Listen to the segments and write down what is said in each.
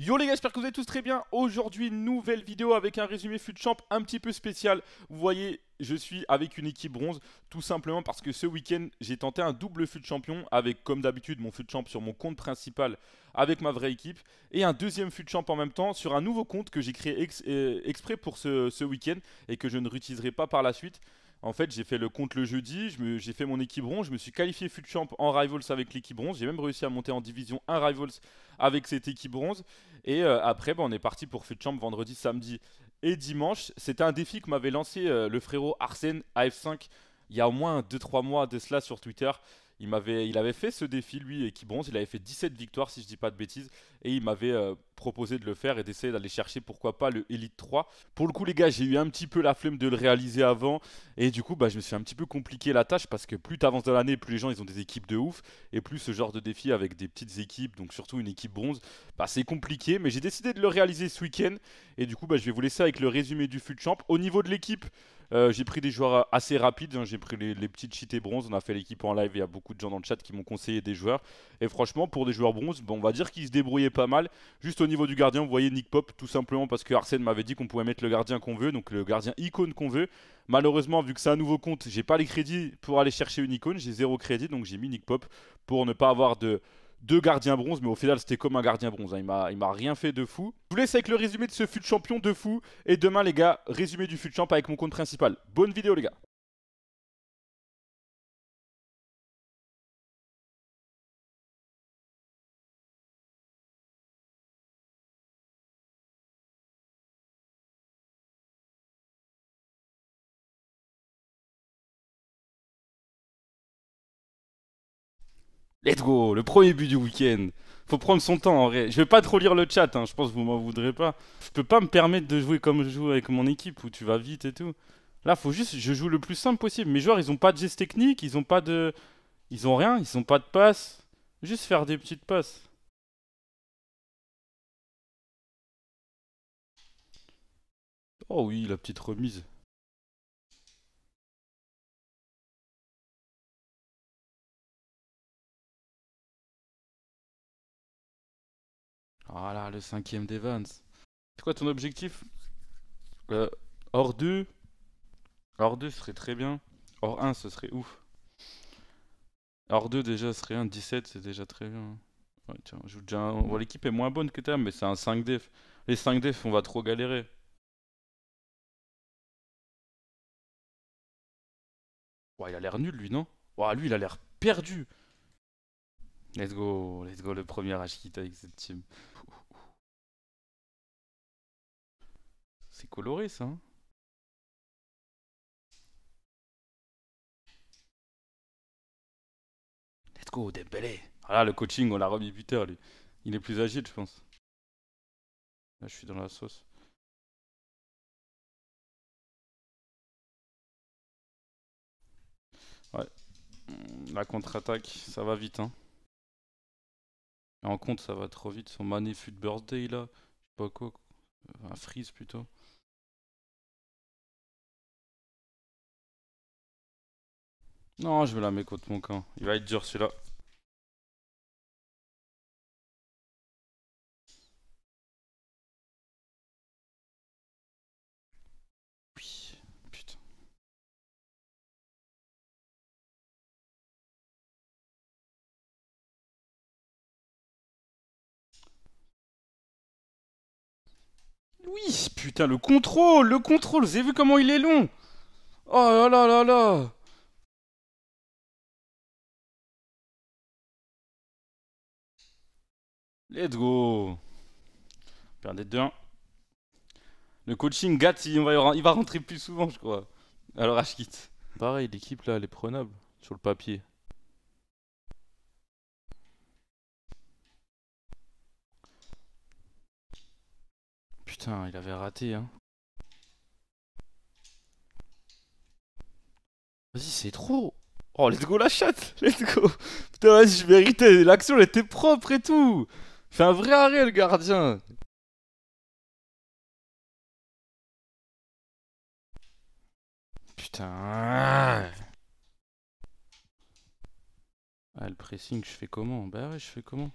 Yo les gars, j'espère que vous allez tous très bien. Aujourd'hui, nouvelle vidéo avec un résumé fut champ un petit peu spécial. Vous voyez, je suis avec une équipe bronze, tout simplement parce que ce week-end, j'ai tenté un double fut champion avec, comme d'habitude, mon fut champ sur mon compte principal avec ma vraie équipe et un deuxième fut champ en même temps sur un nouveau compte que j'ai créé euh, exprès pour ce, ce week-end et que je ne réutiliserai pas par la suite. En fait, j'ai fait le compte le jeudi, j'ai fait mon équipe bronze, je me suis qualifié champ en Rivals avec l'équipe bronze, j'ai même réussi à monter en division 1 Rivals avec cette équipe bronze. Et euh, après, bah, on est parti pour champ vendredi, samedi et dimanche. C'était un défi que m'avait lancé euh, le frérot Arsène AF5 il y a au moins 2-3 mois de cela sur Twitter. Il, m'avait, il avait fait ce défi, lui, et qui bronze. Il avait fait 17 victoires, si je dis pas de bêtises. Et il m'avait euh, proposé de le faire et d'essayer d'aller chercher, pourquoi pas, le Elite 3. Pour le coup, les gars, j'ai eu un petit peu la flemme de le réaliser avant. Et du coup, bah, je me suis un petit peu compliqué la tâche parce que plus t'avances dans l'année, plus les gens, ils ont des équipes de ouf. Et plus ce genre de défi avec des petites équipes, donc surtout une équipe bronze, bah, c'est compliqué. Mais j'ai décidé de le réaliser ce week-end. Et du coup, bah, je vais vous laisser avec le résumé du Fut Champ. Au niveau de l'équipe, euh, j'ai pris des joueurs assez rapides. Hein. J'ai pris les, petites cheatés bronze. On a fait l'équipe en live. Il y a beaucoup de gens dans le chat qui m'ont conseillé des joueurs. Et franchement, pour des joueurs bronze, bon, on va dire qu'ils se débrouillaient pas mal. Juste au niveau du gardien, vous voyez Nick Pop, tout simplement parce que Arsène m'avait dit qu'on pouvait mettre le gardien qu'on veut, donc le gardien icône qu'on veut. Malheureusement, vu que c'est un nouveau compte, j'ai pas les crédits pour aller chercher une icône. J'ai zéro crédit, donc j'ai mis Nick Pop pour ne pas avoir de deux gardiens bronze, mais au final c'était comme un gardien bronze, hein. il m'a rien fait de fou. Je vous laisse avec le résumé de ce fut champion de fou, et demain les gars, résumé du fut champ avec mon compte principal. Bonne vidéo les gars Let's go, le premier but du week-end. Faut prendre son temps en vrai. Je vais pas trop lire le chat, hein. je pense que vous m'en voudrez pas. Je peux pas me permettre de jouer comme je joue avec mon équipe où tu vas vite et tout. Là, faut juste, je joue le plus simple possible. Mes joueurs, ils ont pas de gestes techniques, ils ont pas de. Ils ont rien, ils ont pas de passes. Juste faire des petites passes. Oh oui, la petite remise. Voilà, le cinquième d'Evans. C'est quoi ton objectif euh, Hors 2 Hors 2 serait très bien. Hors 1, ce serait ouf. Hors 2 déjà serait un 17, c'est déjà très bien. Hein. Ouais, tiens, je joue déjà un... bon, L'équipe est moins bonne que t'as, mais c'est un 5 def. Les 5 def, on va trop galérer. Ouais, il a l'air nul lui, non Ouais, lui, il a l'air perdu. Let's go, let's go, le premier Ashkita avec cette team. C'est coloré ça. Hein. Let's go, Dembélé. Ah là, le coaching, on l'a remis buteur, lui. Il est plus agile, je pense. Là, je suis dans la sauce. Ouais. La contre-attaque, ça va vite, hein. En compte, ça va trop vite. Son Mané Birthday, là. Je sais pas quoi. Un freeze, plutôt. Non, je vais la mettre contre mon camp. Il va être dur celui-là. Oui, putain. Oui, putain, le contrôle, le contrôle, vous avez vu comment il est long Oh là là là là Let's go Perdez 2-1. Le coaching Gat, il va, il va rentrer plus souvent, je crois. Alors Ashkit, quitte. Pareil, l'équipe là, elle est prenable sur le papier. Putain, il avait raté, hein. Vas-y, c'est trop. Oh, let's go la chatte, let's go. Putain, vas-y, je méritais. L'action, elle était propre et tout. Fais un vrai arrêt, le gardien Putain Ah, le pressing, je fais comment Bah ouais, je fais comment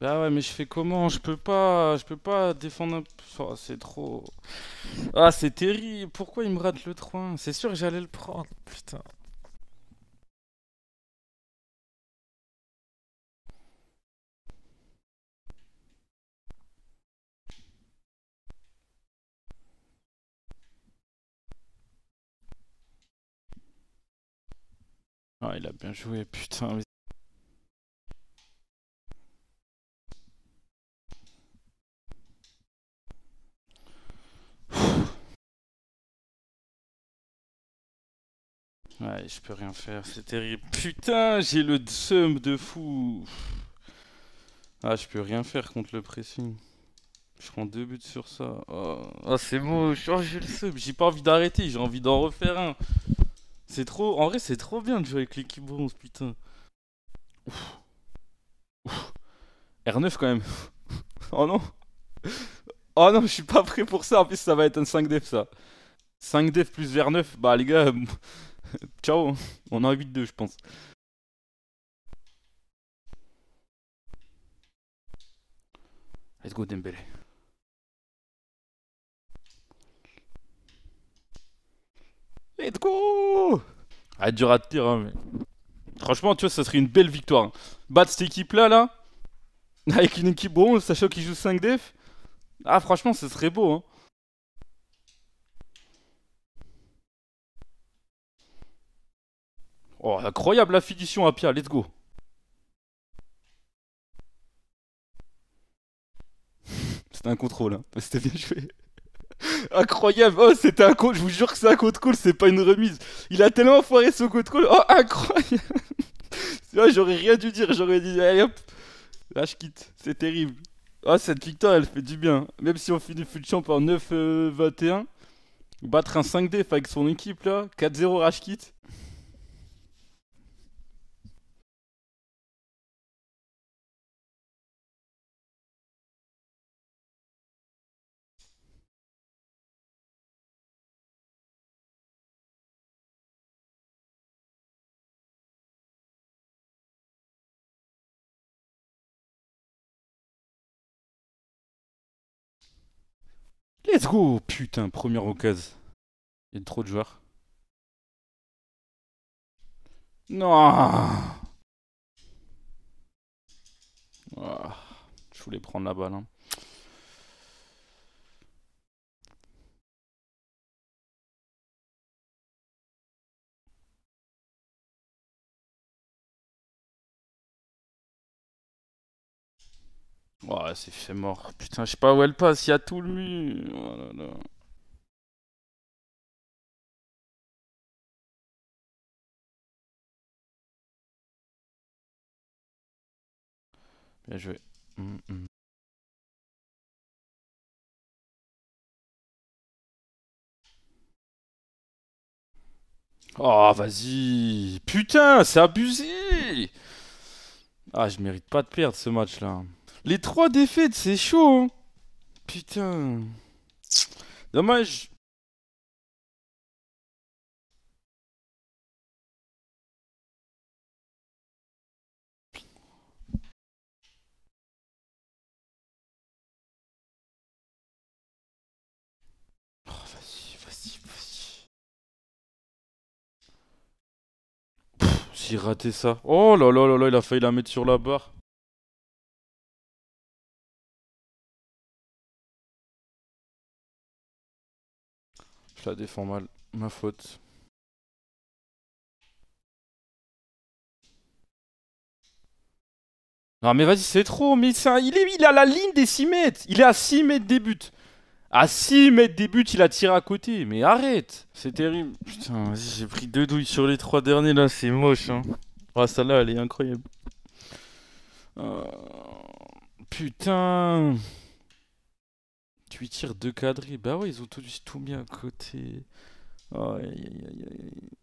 Bah ouais, mais je fais comment Je peux pas, je peux pas défendre un oh, c'est trop... Ah, c'est terrible Pourquoi il me rate le 3 C'est sûr que j'allais le prendre, putain Ah, il a bien joué, putain. Ouais, je peux rien faire, c'est terrible. Putain, j'ai le sum de fou. Ah, je peux rien faire contre le pressing. Je prends deux buts sur ça. Oh. Ah, c'est moche. Oh, j'ai le SUM, J'ai pas envie d'arrêter. J'ai envie d'en refaire un. C'est trop. En vrai, c'est trop bien de jouer avec l'équipe bronze, putain. Ouf. Ouf. R9 quand même. oh non. Oh non, je suis pas prêt pour ça. En plus, ça va être un 5 def ça. 5 def plus R9. Bah, les gars, ciao. On a 8-2, je pense. Let's go, Dembele Let's go Ah, dur à te dire, hein, mais... Franchement, tu vois, ça serait une belle victoire. Battre cette équipe-là, là, avec une équipe bon sachant qu'ils jouent 5 def, ah, franchement, ce serait beau, hein. Oh, incroyable la finition à Pierre, let's go. C'était un contrôle, hein, c'était bien joué. Incroyable. Oh, c'était un coup, Je vous jure que c'est un code cool, c'est pas une remise. Il a tellement foiré son code cool. Oh, incroyable. j'aurais rien dû dire. J'aurais dit, allez hop. Là, C'est terrible. Oh, cette victoire, elle fait du bien. Même si on finit full champ en euh, 9-21. battre un 5D avec son équipe là. 4-0, Rashkit. Let's go Putain, première occasion. Il y a trop de joueurs. Non ah. Je voulais prendre la balle. Hein. Ouais, c'est mort. Putain, je sais pas où elle passe, il y a tout lui, Oh là là. Bien joué. Mm, mm. Oh, vas-y Putain, c'est abusé Ah, je mérite pas de perdre ce match-là. Les trois défaites, c'est chaud. Hein. Putain. Dommage. Oh, vas-y, vas-y, vas-y. J'ai raté ça. Oh là là là là, il a failli la mettre sur la barre. Ça défend mal, ma faute. Non mais vas-y c'est trop, mais est il, est... à a la ligne des 6 mètres, il est à 6 mètres des buts. À 6 mètres des buts, il a tiré à côté, mais arrête, c'est terrible. Putain, j'ai pris deux douilles sur les trois derniers là, c'est moche hein. Oh, celle-là elle est incroyable. Oh, putain. Tu lui tires deux cadrés. Bah ouais, ils ont tout, tout mis à côté. Oh, aïe, aïe, aïe, aïe.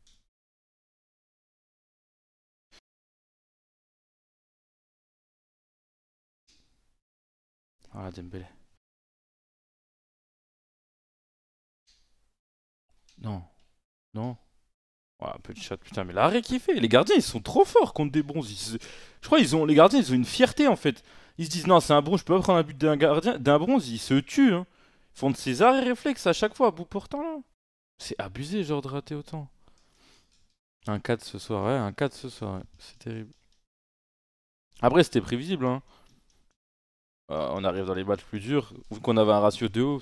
Ah, non. Non. Voilà, ah, un peu de chat, putain, mais l'arrêt qu'il fait. Les gardiens, ils sont trop forts contre des bronzes. Je crois ils ont les gardiens, ils ont une fierté en fait. Ils se disent non, c'est un bronze, je peux pas prendre un but d'un gardien. D'un bronze, ils se tuent. Hein. Ils font de ces arrêts réflexes à chaque fois, à bout pourtant Là. C'est abusé, genre, de rater autant. Un 4 ce soir, ouais, un 4 ce soir, c'est terrible. Après, c'était prévisible. Hein. Euh, on arrive dans les matchs plus durs, vu qu'on avait un ratio de haut.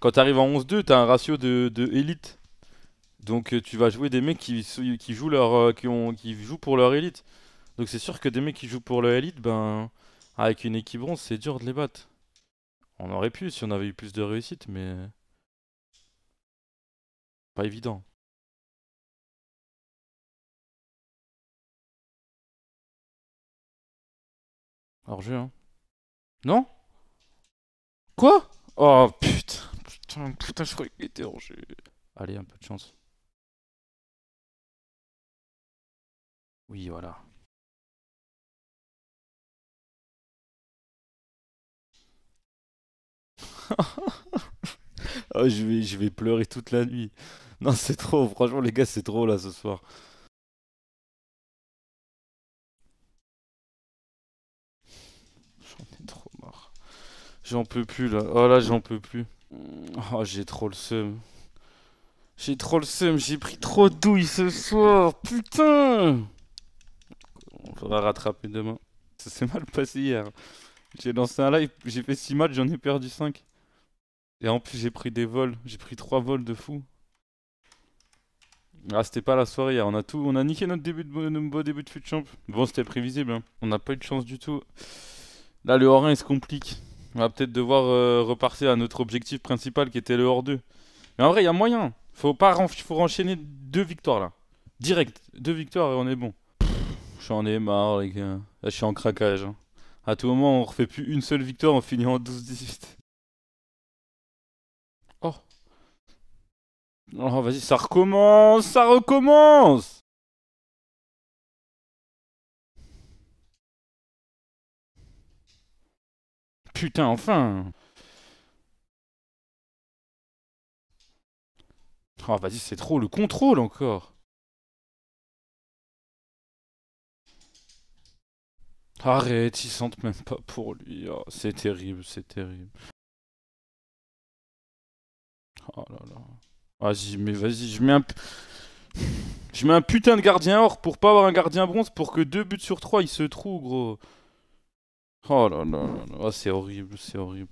Quand tu arrives en 11-2, tu as un ratio de, élite. Donc euh, tu vas jouer des mecs qui jouent leur, euh, qui, ont, qui jouent pour leur élite. Donc c'est sûr que des mecs qui jouent pour leur élite, ben, avec une équipe bronze, c'est dur de les battre. On aurait pu si on avait eu plus de réussite, mais... Pas évident. Hors jeu, hein. Non Quoi Oh putain, putain, putain, je croyais qu'il était hors jeu. Allez, un peu de chance. Oui, voilà. oh, je, vais, je vais pleurer toute la nuit. Non, c'est trop. Franchement, les gars, c'est trop là ce soir. J'en ai trop marre. J'en peux plus là. Oh là, j'en peux plus. Oh, j'ai trop le seum. J'ai trop le seum. J'ai pris trop de douille ce soir. Putain. On va rattraper demain. Ça s'est mal passé hier. J'ai lancé un live, j'ai fait 6 matchs, j'en ai perdu 5. Et en plus, j'ai pris des vols. J'ai pris trois vols de fou. Ah, c'était pas la soirée On a tout, on a niqué notre début de, beau début de fut champ. Bon, c'était prévisible. Hein. On n'a pas eu de chance du tout. Là, le hors 1, il se complique. On va peut-être devoir euh, repartir à notre objectif principal qui était le hors 2. Mais en vrai, il y a moyen. Faut pas faut enchaîner deux victoires là. Direct. Deux victoires et on est bon. J'en ai marre, les gars. Là, je suis en craquage. Hein. À tout moment, on refait plus une seule victoire, en finissant en 12-18. Oh, vas-y, ça recommence, ça recommence Putain, enfin Oh, vas-y, c'est trop, le contrôle encore Arrête, ils sente même pas pour lui. Oh, c'est terrible, c'est terrible. Oh là là. Vas-y, mais vas-y, je mets un... Je mets un putain de gardien or pour pas avoir un gardien bronze pour que deux buts sur trois, il se trouve, gros. Oh là là là, la, ah, c'est horrible, c'est horrible.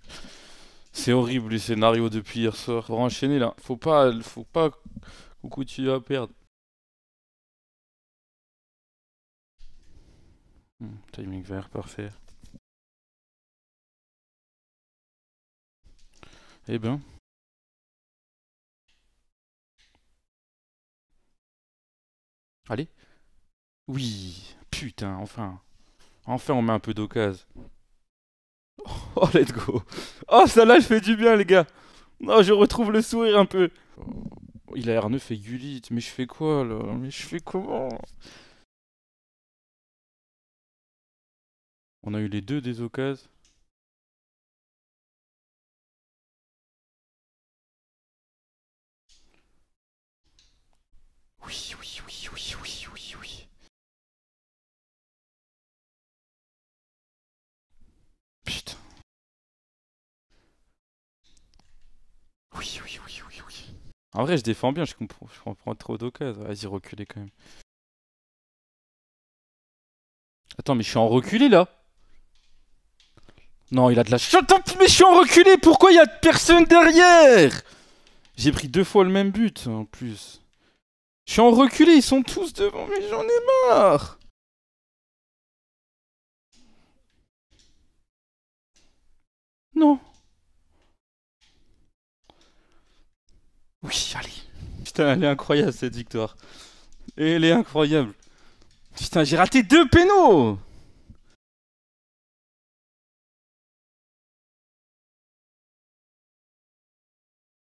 C'est horrible les scénarios depuis hier soir. Faut enchaîner là, faut pas, faut pas Coucou tu vas perdre. Hmm, timing vert, parfait. Eh ben... Allez. Oui. Putain, enfin. Enfin, on met un peu d'occas. Oh, let's go. Oh, ça là, je fais du bien, les gars. Non, je retrouve le sourire un peu. Oh, il a R9 et Gulit. Mais je fais quoi, là Mais je fais comment On a eu les deux des occasions. Oui, oui, oui, oui, oui, oui, oui. Putain. Oui, oui, oui, oui, oui. En vrai, je défends bien, je comprends, je comprends trop d'occasions. Vas-y, reculez quand même. Attends, mais je suis en reculé là Non, il a de la... Attends, mais je suis en reculé Pourquoi il y a personne derrière J'ai pris deux fois le même but en plus. Je suis en reculé, ils sont tous devant, mais j'en ai marre Non Oui, allez Putain, elle est incroyable cette victoire Elle est incroyable Putain, j'ai raté deux pénaux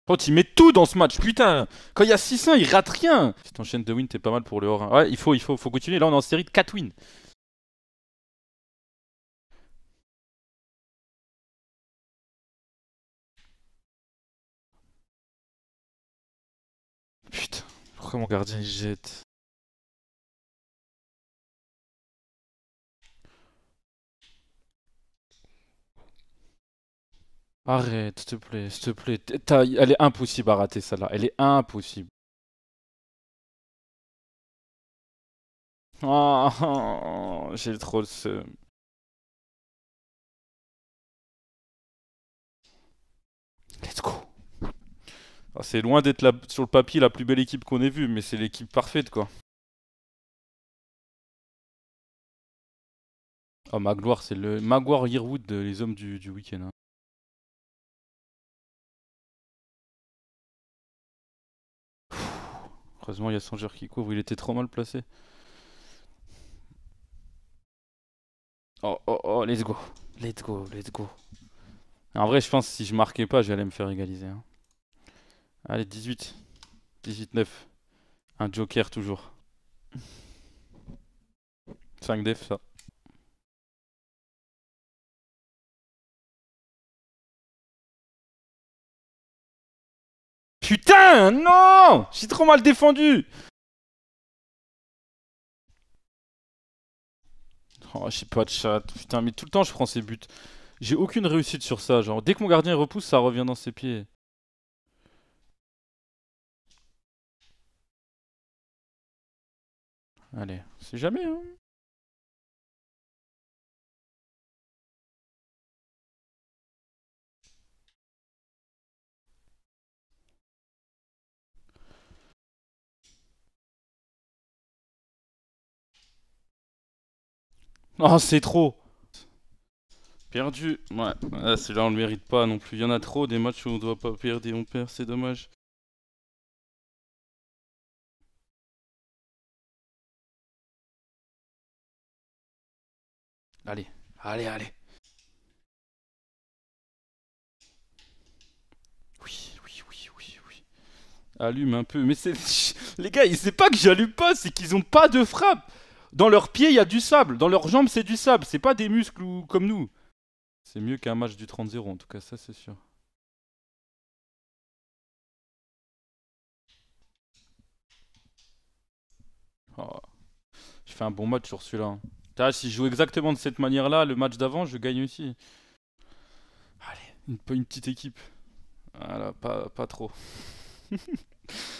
Quand il met tout dans ce match, putain Quand il y a 6-1, il rate rien Si t'enchaînes de wins, t'es pas mal pour le hors 1. Ouais, il faut, il faut continuer. Là, on est en série de 4 wins. Putain, pourquoi mon gardien il jette Arrête, s'il te plaît, s'il te plaît. Elle est impossible à rater celle-là. Elle est impossible. Ah, j'ai trop le seum. Let's go. Ah, c'est loin d'être sur le papier la plus belle équipe qu'on ait vue, mais c'est l'équipe parfaite quoi. Oh, ah, Magloire, c'est le magloire Yearwood, euh, les hommes du, du week-end. Hein. Heureusement, il y a joueur qui couvre, il était trop mal placé. Oh, oh, oh, let's go. Let's go, let's go. En vrai, je pense que si je marquais pas, j'allais me faire égaliser. Hein. Allez, 18. 18-9. Un joker toujours. 5 def, ça. Putain, non J'ai trop mal défendu Oh, j'ai pas de chat. Putain, mais tout le temps, je prends ses buts. J'ai aucune réussite sur ça. Genre, dès que mon gardien repousse, ça revient dans ses pieds. Allez, c'est jamais, hein Oh, c'est trop Perdu Ouais, c'est là on le mérite pas non plus. Il y en a trop des matchs où on doit pas perdre et on perd, c'est dommage. Allez, allez, allez. Oui, oui, oui, oui, oui. Allume un peu, mais c'est... Les gars, ils savent pas que j'allume pas, c'est qu'ils ont pas de frappe dans leurs pieds, il y a du sable. Dans leurs jambes, c'est du sable. C'est pas des muscles comme nous. C'est mieux qu'un match du 30-0, en tout cas, ça c'est sûr. Oh. Je fais un bon match sur celui-là. Hein. Si je joue exactement de cette manière-là, le match d'avant, je gagne aussi. Allez, une, petite équipe. Voilà, pas, pas trop.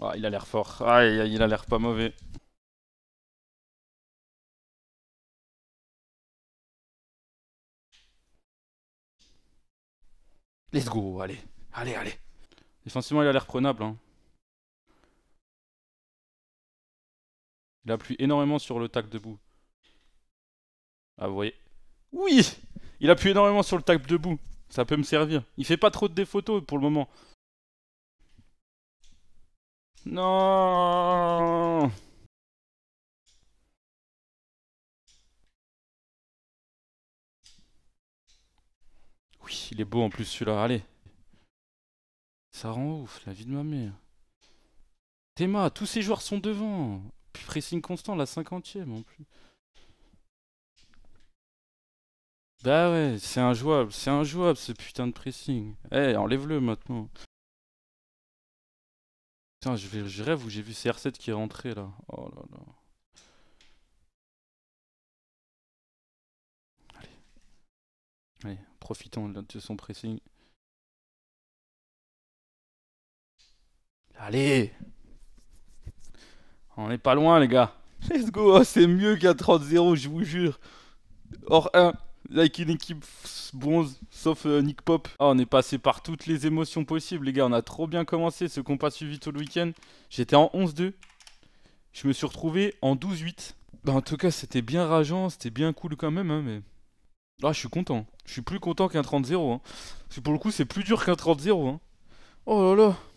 Ah, il a l'air fort. Ah, il a l'air pas mauvais. Let's go, allez. Allez, allez. Défensivement, il a l'air prenable. Hein. Il appuie énormément sur le tac debout. Ah, vous voyez. Oui Il appuie énormément sur le tac debout. Ça peut me servir. Il fait pas trop de défauts pour le moment. Non Oui, il est beau en plus celui-là, allez Ça rend ouf, la vie de ma mère Théma, tous ces joueurs sont devant Puis pressing constant, la cinquantième en plus Bah ouais, c'est injouable, c'est injouable ce putain de pressing Eh, enlève-le maintenant je, rêve où j'ai vu CR7 qui est rentré là. Oh là là. Allez. Allez, profitons de son pressing. Allez On n'est pas loin les gars. Let's go, oh, c'est mieux qu'à 30-0, je vous jure. Or 1. Like une équipe bronze, sauf euh, Nick Pop. Ah, on est passé par toutes les émotions possibles, les gars. On a trop bien commencé. Ceux qui n'ont pas suivi tout le week-end, j'étais en 11-2. Je me suis retrouvé en 12-8. Bah, en tout cas, c'était bien rageant. C'était bien cool quand même. Hein, mais là, ah, je suis content. Je suis plus content qu'un 30-0. Hein. Parce que pour le coup, c'est plus dur qu'un 30-0. Hein. Oh là là.